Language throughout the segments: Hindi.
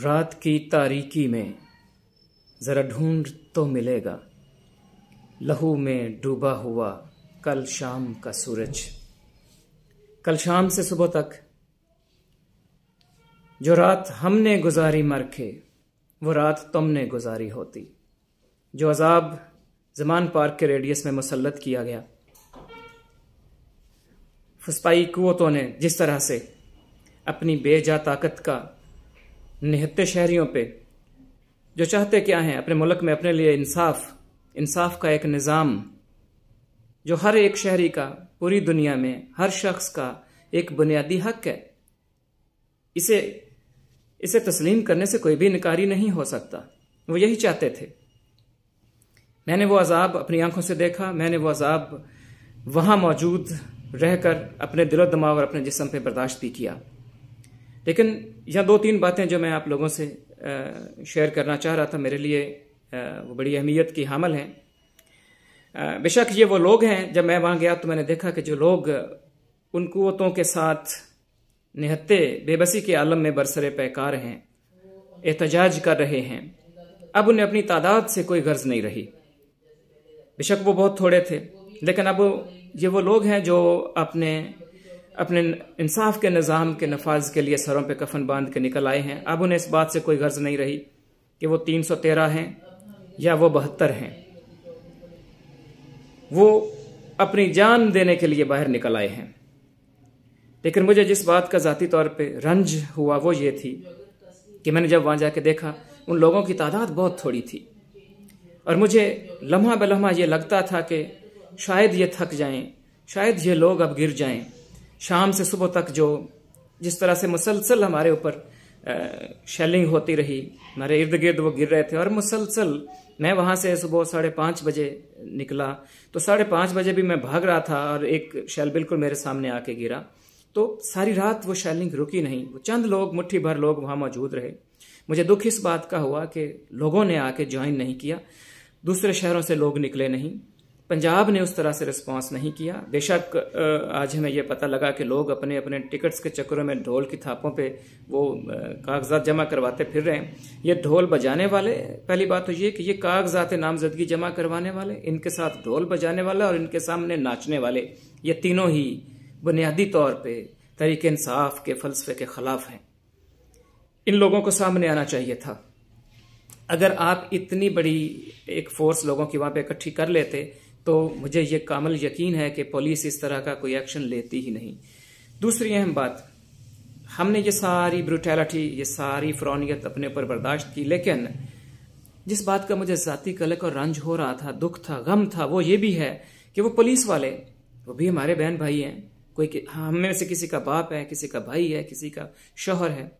रात की तारीकी में ज़रा ढूंढ तो मिलेगा लहू में डूबा हुआ कल शाम का सूरज कल शाम से सुबह तक जो रात हमने गुजारी मर के वो रात तुमने गुजारी होती जो अजाब जमान पार्क के रेडियस में मुसलत किया गया फुसपाई कुतों ने जिस तरह से अपनी बेजा ताकत का निहत्ते शहरियों पे जो चाहते क्या हैं अपने मुल्क में अपने लिए इंसाफ इंसाफ का एक निज़ाम जो हर एक शहरी का पूरी दुनिया में हर शख्स का एक बुनियादी हक है इसे इसे तस्लीम करने से कोई भी इनकारी नहीं हो सकता वो यही चाहते थे मैंने वो अजाब अपनी आंखों से देखा मैंने वो अजाब वहाँ मौजूद रहकर अपने दिलो दिमाग और अपने जिसम पे बर्दाश्त भी किया लेकिन यहाँ दो तीन बातें जो मैं आप लोगों से शेयर करना चाह रहा था मेरे लिए वो बड़ी अहमियत की हामल हैं बेशक ये वो लोग हैं जब मैं वहाँ गया तो मैंने देखा कि जो लोग उन कुतों के साथ निहत्ते बेबसी के आलम में बरसरे पैकार हैं एहतजाज कर रहे हैं अब उन्हें अपनी तादाद से कोई गर्ज नहीं रही बेशक वो बहुत थोड़े थे लेकिन अब ये वो लोग हैं जो अपने अपने इंसाफ के निज़ाम के नफाज के लिए सरों पे कफन बांध के निकल आए हैं अब उन्हें इस बात से कोई गर्ज नहीं रही कि वो तीन सौ तेरह हैं या वो बहत्तर हैं वो अपनी जान देने के लिए बाहर निकल आए हैं लेकिन मुझे जिस बात का ज़ाती तौर पे रंज हुआ वो ये थी कि मैंने जब वहाँ जाके देखा उन लोगों की तादाद बहुत थोड़ी थी और मुझे लम्हा बलम्हा ये लगता था कि शायद ये थक जाएं शायद ये लोग अब गिर जाएं शाम से सुबह तक जो जिस तरह से मुसलसल हमारे ऊपर शेलिंग होती रही हमारे इर्द गिर्द वो गिर रहे थे और मुसलसल मैं वहां से सुबह साढ़े पाँच बजे निकला तो साढ़े पाँच बजे भी मैं भाग रहा था और एक शैल बिल्कुल मेरे सामने आके गिरा तो सारी रात वो शैलिंग रुकी नहीं वो चंद लोग मुट्ठी भर लोग वहाँ मौजूद रहे मुझे दुख इस बात का हुआ कि लोगों ने आके ज्वाइन नहीं किया दूसरे शहरों से लोग निकले नहीं पंजाब ने उस तरह से रिस्पांस नहीं किया बेशक आज हमें यह पता लगा कि लोग अपने अपने टिकट्स के चक्करों में ढोल की थापों पे वो कागजात जमा करवाते फिर रहे हैं ये ढोल बजाने वाले पहली बात तो ये कि ये कागजात नामजदगी जमा करवाने वाले इनके साथ ढोल बजाने वाला और इनके सामने नाचने वाले ये तीनों ही बुनियादी तौर पर तरीके इंसाफ के फलसफे के खिलाफ हैं इन लोगों को सामने आना चाहिए था अगर आप इतनी बड़ी एक फोर्स लोगों की वहां पर इकट्ठी कर लेते तो मुझे ये कामल यकीन है कि पुलिस इस तरह का कोई एक्शन लेती ही नहीं दूसरी अहम बात हमने ये सारी ब्रुटैलिटी ये सारी फ्रौनीत अपने ऊपर बर्दाश्त की लेकिन जिस बात का मुझे ज़ाती कलक और रंज हो रहा था दुख था गम था वो ये भी है कि वो पुलिस वाले वो भी हमारे बहन भाई हैं कोई हाँ, हम में से किसी का बाप है किसी का भाई है किसी का शोहर है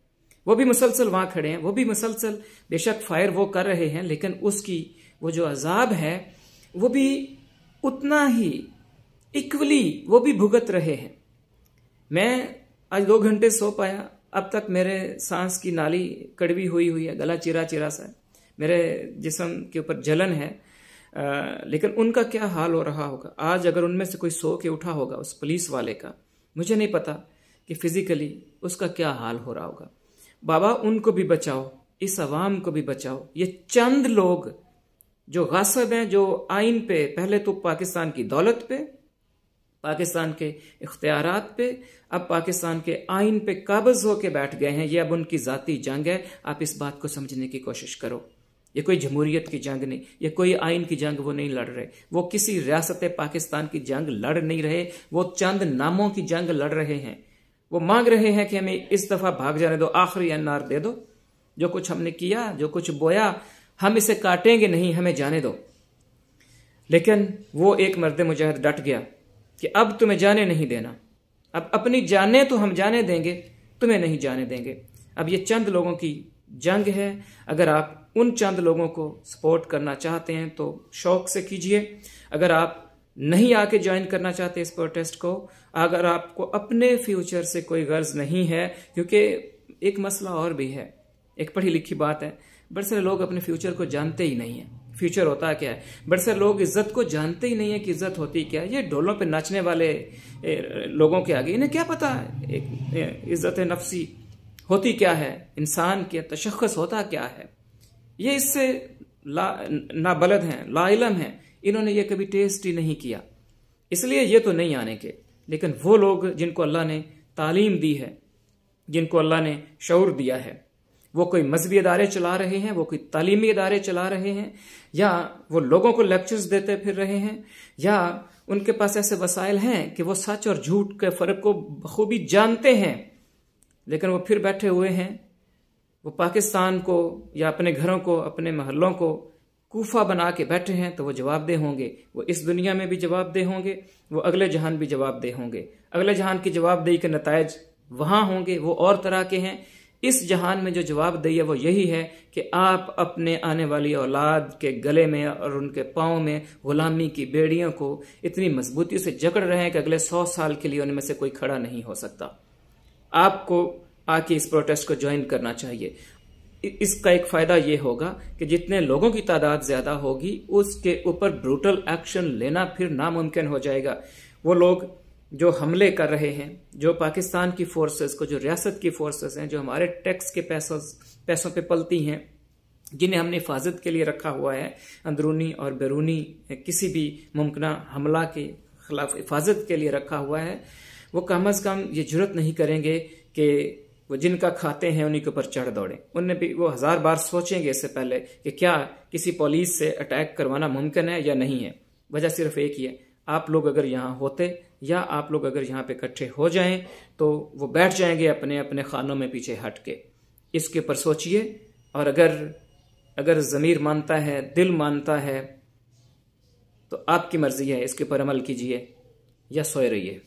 वो भी मुसलसल वहां खड़े हैं वो भी मुसलसल बेशक फायर वो कर रहे हैं लेकिन उसकी वो जो अजाब है वो भी उतना ही इक्वली वो भी भुगत रहे हैं मैं आज दो घंटे सो पाया अब तक मेरे सांस की नाली कड़वी हुई हुई है गला चिरा चिरा सा है मेरे जिसम के ऊपर जलन है आ, लेकिन उनका क्या हाल हो रहा होगा आज अगर उनमें से कोई सो के उठा होगा उस पुलिस वाले का मुझे नहीं पता कि फिजिकली उसका क्या हाल हो रहा होगा बाबा उनको भी बचाओ इस आवाम को भी बचाओ ये चंद लोग जो गासब हैं जो आइन पे पहले तो पाकिस्तान की दौलत पे पाकिस्तान के इख्तियार पे अब पाकिस्तान के आइन पे काबज होके बैठ गए हैं ये अब उनकी ज़ाती जंग है आप इस बात को समझने की कोशिश करो ये कोई जमहूरियत की जंग नहीं ये कोई आइन की जंग वो नहीं लड़ रहे वो किसी रियासत पाकिस्तान की जंग लड़ नहीं रहे वो चंद नामों की जंग लड़ रहे हैं वो मांग रहे हैं कि हमें इस दफ़ा भाग जाने दो आखिरी एन दे दो जो कुछ हमने किया जो कुछ बोया हम इसे काटेंगे नहीं हमें जाने दो लेकिन वो एक मर्द मुजाहिद डट गया कि अब तुम्हें जाने नहीं देना अब अपनी जाने तो हम जाने देंगे तुम्हें नहीं जाने देंगे अब ये चंद लोगों की जंग है अगर आप उन चंद लोगों को सपोर्ट करना चाहते हैं तो शौक से कीजिए अगर आप नहीं आके ज्वाइन करना चाहते इस प्रोटेस्ट को अगर आपको अपने फ्यूचर से कोई गर्ज नहीं है क्योंकि एक मसला और भी है एक पढ़ी लिखी बात है बड़े सारे लोग अपने फ्यूचर को जानते ही नहीं है फ्यूचर होता क्या है बड़े सारे लोग इज्जत को जानते ही नहीं है कि इज्जत होती क्या है ये ढोलों पे नाचने वाले लोगों के आगे इन्हें क्या पता इज्जत नफसी होती क्या है इंसान के तशखस होता क्या है ये इससे ला नाबलद हैं लाइलम हैं इन्होंने ये कभी टेस्ट ही नहीं किया इसलिए ये तो नहीं आने के लेकिन वो लोग जिनको अल्लाह ने तालीम दी है जिनको अल्लाह ने शौर दिया है वो कोई मजहबी इदारे चला रहे हैं वो कोई तालीमी अदारे चला रहे हैं या वो लोगों को लेक्चर्स देते फिर रहे हैं या उनके पास ऐसे वसाइल हैं कि वो सच और झूठ के फ़र्क को बखूबी जानते हैं लेकिन वो फिर बैठे हुए हैं वो पाकिस्तान को या अपने घरों को अपने महलों को कूफा बना के बैठे हैं तो वो जवाबदेह होंगे वो इस दुनिया में भी जवाबदेह होंगे वो अगले जहान भी जवाबदेह होंगे अगले जहान की जवाबदेही के नतज वहाँ होंगे वो और तरह के हैं इस जहान में जो जवाब दही है वो यही है कि आप अपने आने वाली औलाद के गले में और उनके पाँव में गुलामी की बेड़ियों को इतनी मजबूती से जकड़ रहे हैं कि अगले सौ साल के लिए उनमें से कोई खड़ा नहीं हो सकता आपको आके इस प्रोटेस्ट को ज्वाइन करना चाहिए इसका एक फायदा यह होगा कि जितने लोगों की तादाद ज्यादा होगी उसके ऊपर ब्रूटल एक्शन लेना फिर नामुमकिन हो जाएगा वो लोग जो हमले कर रहे हैं जो पाकिस्तान की फोर्सेस को जो रियासत की फोर्सेस हैं जो हमारे टैक्स के पैसों पैसों पे पलती हैं जिन्हें हमने हिफाजत के लिए रखा हुआ है अंदरूनी और बैरूनी किसी भी मुमकिन हमला के खिलाफ हिफाजत के लिए रखा हुआ है वो कम अज़ कम ये जरूरत नहीं करेंगे कि वो जिनका खाते हैं उन्हीं के ऊपर चढ़ दौड़े उनने भी वो हज़ार बार सोचेंगे इससे पहले कि क्या किसी पुलिस से अटैक करवाना मुमकिन है या नहीं है वजह सिर्फ एक ही है आप लोग अगर यहाँ होते या आप लोग अगर यहाँ पे इकट्ठे हो जाएं तो वो बैठ जाएंगे अपने अपने खानों में पीछे हट के इसके ऊपर सोचिए और अगर अगर ज़मीर मानता है दिल मानता है तो आपकी मर्ज़ी है इसके ऊपर अमल कीजिए या सोए रहिए